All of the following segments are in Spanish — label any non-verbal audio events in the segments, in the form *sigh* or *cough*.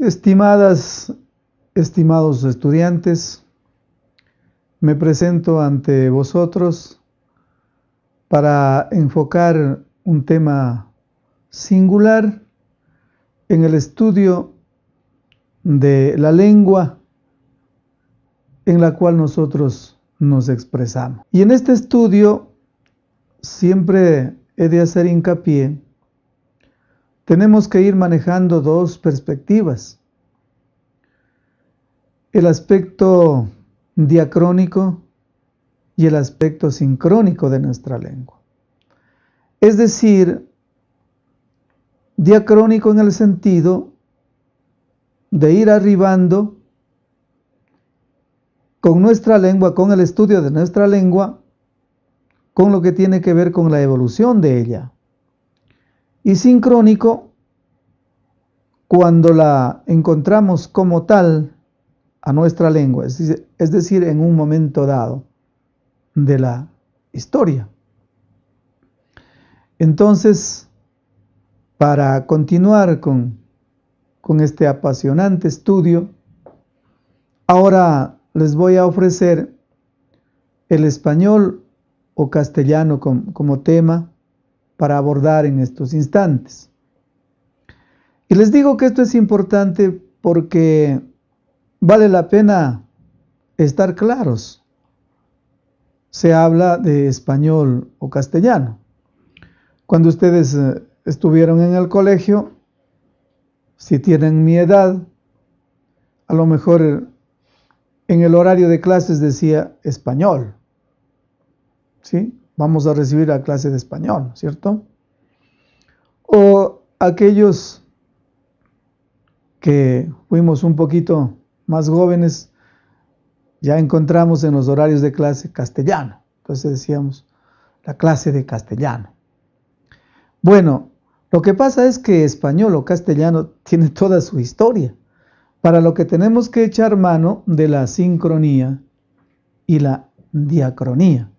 Estimadas, estimados estudiantes, me presento ante vosotros para enfocar un tema singular en el estudio de la lengua en la cual nosotros nos expresamos. Y en este estudio siempre he de hacer hincapié tenemos que ir manejando dos perspectivas. El aspecto diacrónico y el aspecto sincrónico de nuestra lengua. Es decir, diacrónico en el sentido de ir arribando con nuestra lengua, con el estudio de nuestra lengua, con lo que tiene que ver con la evolución de ella y sincrónico cuando la encontramos como tal a nuestra lengua, es decir, en un momento dado de la historia. Entonces, para continuar con, este apasionante estudio, ahora les voy a ofrecer el español o castellano como, como tema para abordar en estos instantes. Y les digo que esto es importante porque vale la pena estar claros. Se habla de español o castellano. Cuando ustedes eh, estuvieron en el colegio, si tienen mi edad, a lo mejor en el horario de clases decía español. ¿Sí? vamos a recibir la clase de español, ¿cierto? O aquellos que fuimos un poquito más jóvenes, ya encontramos en los horarios de clase castellano. Entonces decíamos, la clase de castellano. Bueno, lo que pasa es que español o castellano *laughs* tiene toda su historia, para lo que tenemos que echar mano de la sincronía y la diacronía.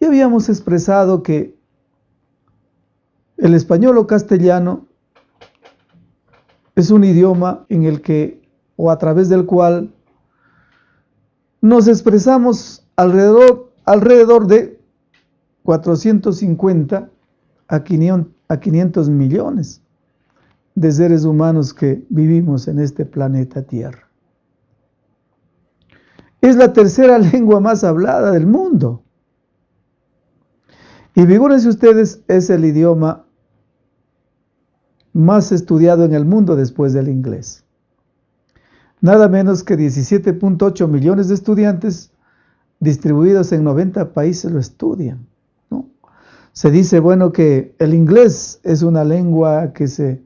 Y habíamos expresado que el español o castellano es un idioma en el que o a través del cual nos expresamos alrededor, alrededor de 450 a 500, a 500 millones de seres humanos que vivimos en este planeta Tierra. Es la tercera *laughs* lengua más hablada del mundo. Y figúrense ustedes, es el idioma más estudiado en el mundo después del inglés. Nada menos que 17.8 millones de estudiantes distribuidos en 90 países lo estudian. Se dice, bueno, que el inglés es una lengua que se,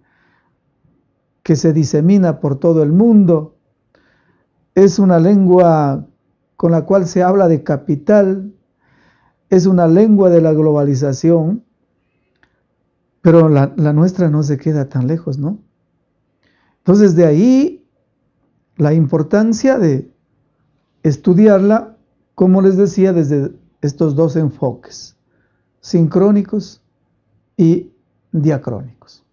que se disemina por todo el mundo, es una lengua con la cual se habla de capital, es una lengua de la globalización, pero la, nuestra no se queda tan lejos, ¿no? Entonces de ahí la importancia de estudiarla, como les decía, desde estos dos enfoques, sincrónicos y diacrónicos.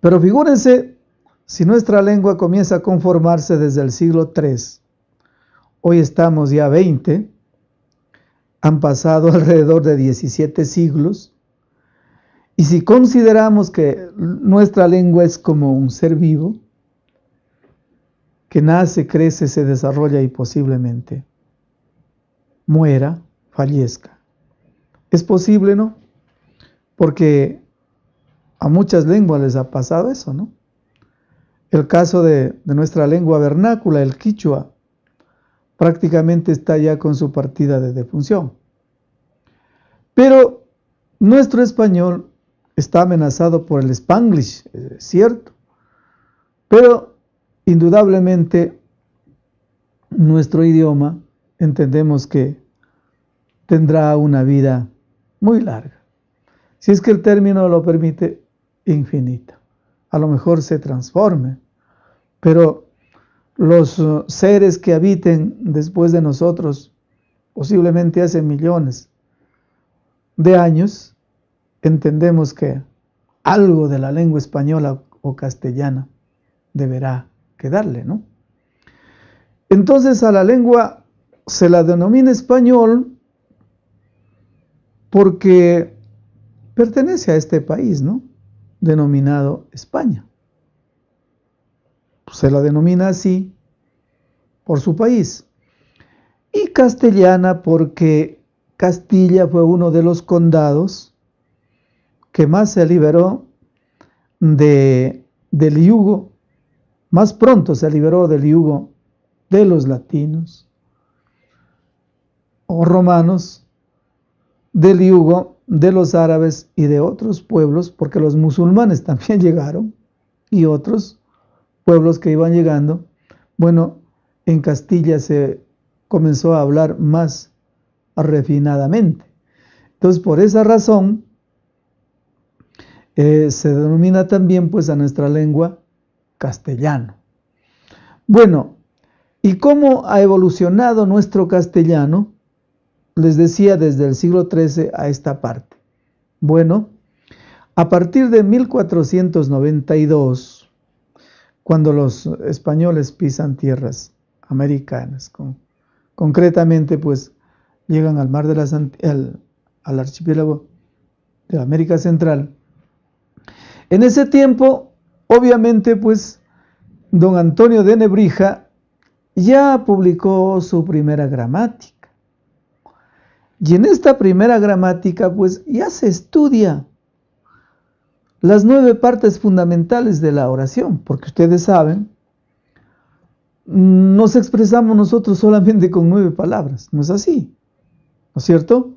Pero figúrense, si nuestra lengua comienza a conformarse desde el siglo III, hoy estamos ya 20, han pasado *laughs* alrededor de 17 siglos. Y si consideramos que nuestra lengua es como un ser vivo, que nace, crece, se desarrolla y posiblemente muera, fallezca. Es posible, ¿no? Porque a muchas lenguas les ha pasado eso, ¿no? El caso de, de nuestra lengua vernácula, el quichua, prácticamente está ya con su partida de defunción. Pero nuestro español está amenazado por el spanglish, es cierto. Pero indudablemente nuestro idioma entendemos que tendrá una vida muy larga. Si es que el término lo permite, infinita. A lo mejor se transforme, pero los uh, seres que habiten después de nosotros, posiblemente hace millones, de años, entendemos que algo de la lengua española o castellana deberá quedarle, ¿no? Entonces a la lengua se la denomina español porque pertenece a este país, ¿no? Denominado España. Pues, se la denomina así por su país. Y castellana porque Castilla fue uno de los condados que más se liberó de, del yugo, más pronto se liberó del yugo de los latinos o romanos, del yugo de los árabes y de otros pueblos, porque los musulmanes también *laughs* llegaron y otros pueblos que iban llegando. Bueno, en Castilla se comenzó a hablar más refinadamente. Entonces, por esa razón, eh, se denomina también pues a nuestra lengua castellano. Bueno, ¿y cómo ha evolucionado nuestro castellano? Les decía desde el siglo XIII a esta parte. Bueno, a partir de 1492, cuando los españoles pisan tierras americanas, concretamente pues llegan al mar de la al, al archipiélago de América Central. En ese tiempo, obviamente, pues, don Antonio de Nebrija ya publicó su primera gramática. Y en esta primera gramática, pues, ya se estudia las nueve partes fundamentales de la oración, porque ustedes saben, nos expresamos nosotros solamente con nueve palabras, ¿no es así? ¿no es cierto?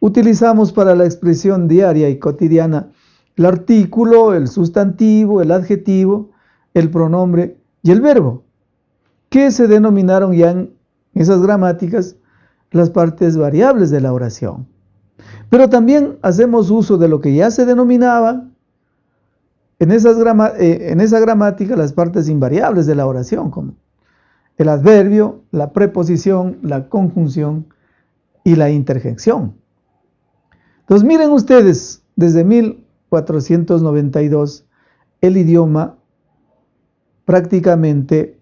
Utilizamos para la expresión diaria y cotidiana el artículo, el sustantivo, el adjetivo, el pronombre y el verbo, que se denominaron ya en esas gramáticas las partes variables de la oración. Pero también hacemos uso de lo que ya se denominaba en, eh, en esa gramática las partes invariables de la oración, como el adverbio, la preposición, la conjunción, y la interjección. Entonces miren ustedes, desde 1492 el idioma prácticamente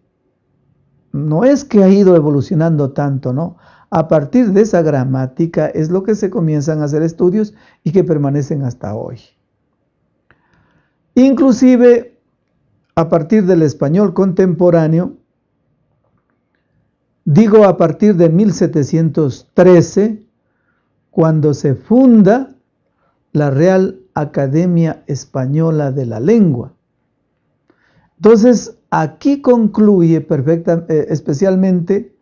no es que ha ido evolucionando tanto, ¿no? A partir de esa gramática es lo que se comienzan a hacer estudios y que permanecen hasta hoy. Inclusive, a partir del español contemporáneo, Digo a partir de 1713, cuando se funda la Real Academia Española de la Lengua. Entonces, aquí concluye eh, especialmente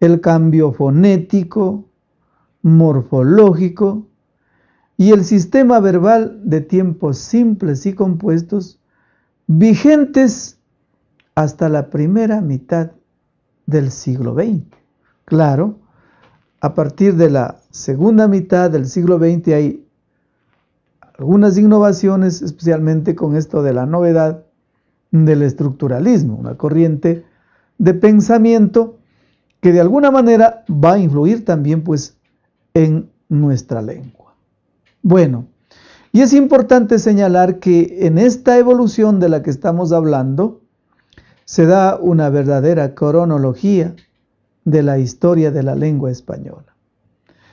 el cambio fonético, morfológico y el sistema verbal de tiempos simples y compuestos vigentes hasta la primera mitad del siglo XX. Claro, a partir de la segunda mitad del siglo XX hay algunas innovaciones, especialmente con esto de la novedad del estructuralismo, una corriente de pensamiento que de alguna manera va a influir también pues en nuestra lengua. Bueno, y es importante señalar que en esta evolución de la que estamos hablando, se da una verdadera cronología de la historia de la lengua española.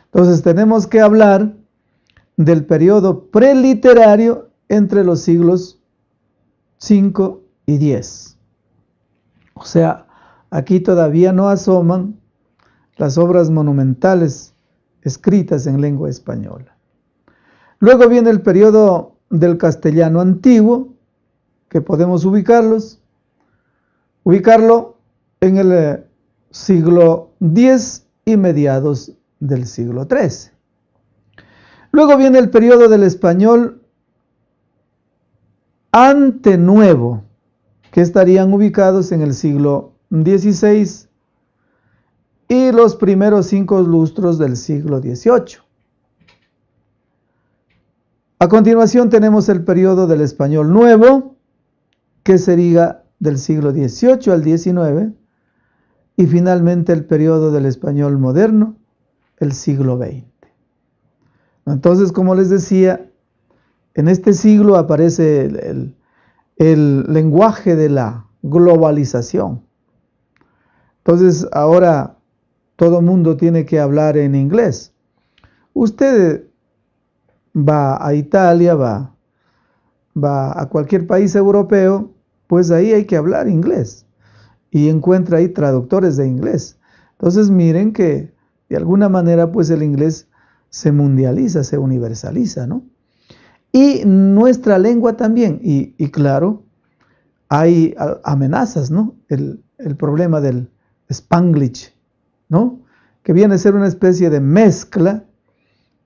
Entonces tenemos que hablar del periodo preliterario entre los siglos 5 y 10. O sea, aquí todavía no asoman las obras monumentales escritas en lengua española. Luego viene el periodo del castellano antiguo, que podemos ubicarlos ubicarlo en el eh, siglo X y mediados del siglo XIII. Luego viene el periodo del español ante nuevo, que estarían ubicados en el siglo XVI y los primeros cinco lustros del siglo XVIII. A continuación tenemos el periodo del español nuevo, que sería del siglo XVIII al XIX y finalmente el periodo del español moderno, el siglo XX. Entonces, como les decía, en este siglo aparece el, lenguaje de la globalización. Entonces, ahora todo mundo tiene que hablar en inglés. Usted va a Italia, va, va a cualquier país europeo pues ahí hay que hablar inglés. Y encuentra ahí traductores de inglés. Entonces miren que de alguna manera pues el inglés se mundializa, se universaliza, ¿no? Y nuestra lengua también, y, claro, hay amenazas, ¿no? El, el, problema del spanglish, ¿no? Que viene a ser una especie de mezcla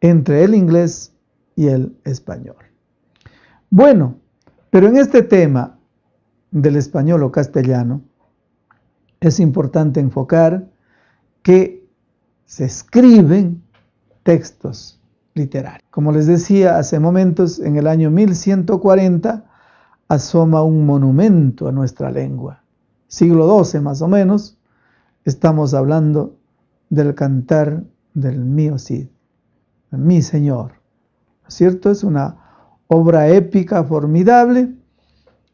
entre el inglés y el español. Bueno, pero en este tema, del español o castellano, es importante enfocar que se escriben textos literarios. Como les decía hace momentos, en el año 1140 asoma un monumento a nuestra lengua. Siglo XII más o menos, estamos hablando del cantar del mío Cid, mi Señor. cierto? Es una obra épica formidable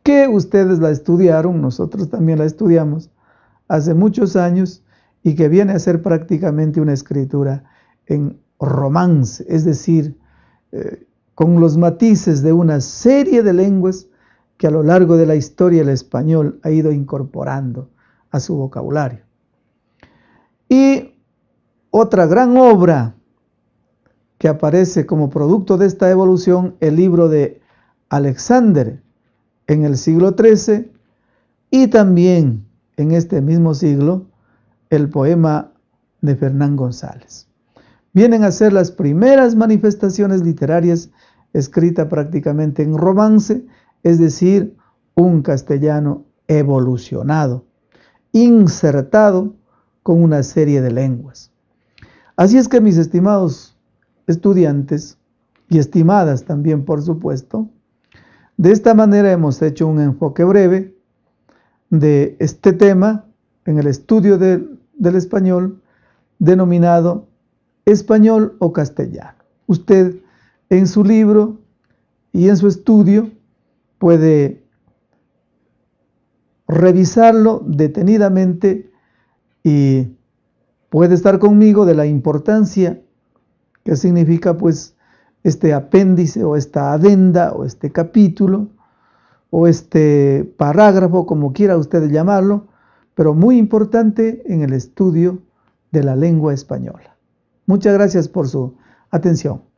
que ustedes la estudiaron, nosotros también la estudiamos hace muchos años y que viene a ser prácticamente una escritura en romance, es decir, eh, con los matices de una serie de lenguas que a lo largo de la historia el español ha ido incorporando a su vocabulario. Y otra gran obra que aparece como producto de esta evolución, el libro de Alexander, en el siglo XIII y también en este mismo siglo el poema de Fernán González. Vienen a ser las primeras manifestaciones literarias escritas prácticamente en romance, es decir, un castellano evolucionado, insertado con una serie de lenguas. Así es que mis estimados estudiantes, y estimadas también por supuesto, de esta manera hemos hecho un enfoque breve de este tema en el estudio del español denominado español o castellano. Usted en su libro y en su estudio puede revisarlo detenidamente y puede estar conmigo de la importancia que significa pues este apéndice o esta adenda o este capítulo o este parágrafo, como quiera usted llamarlo, pero muy importante en el estudio de la lengua española. Muchas gracias por su atención.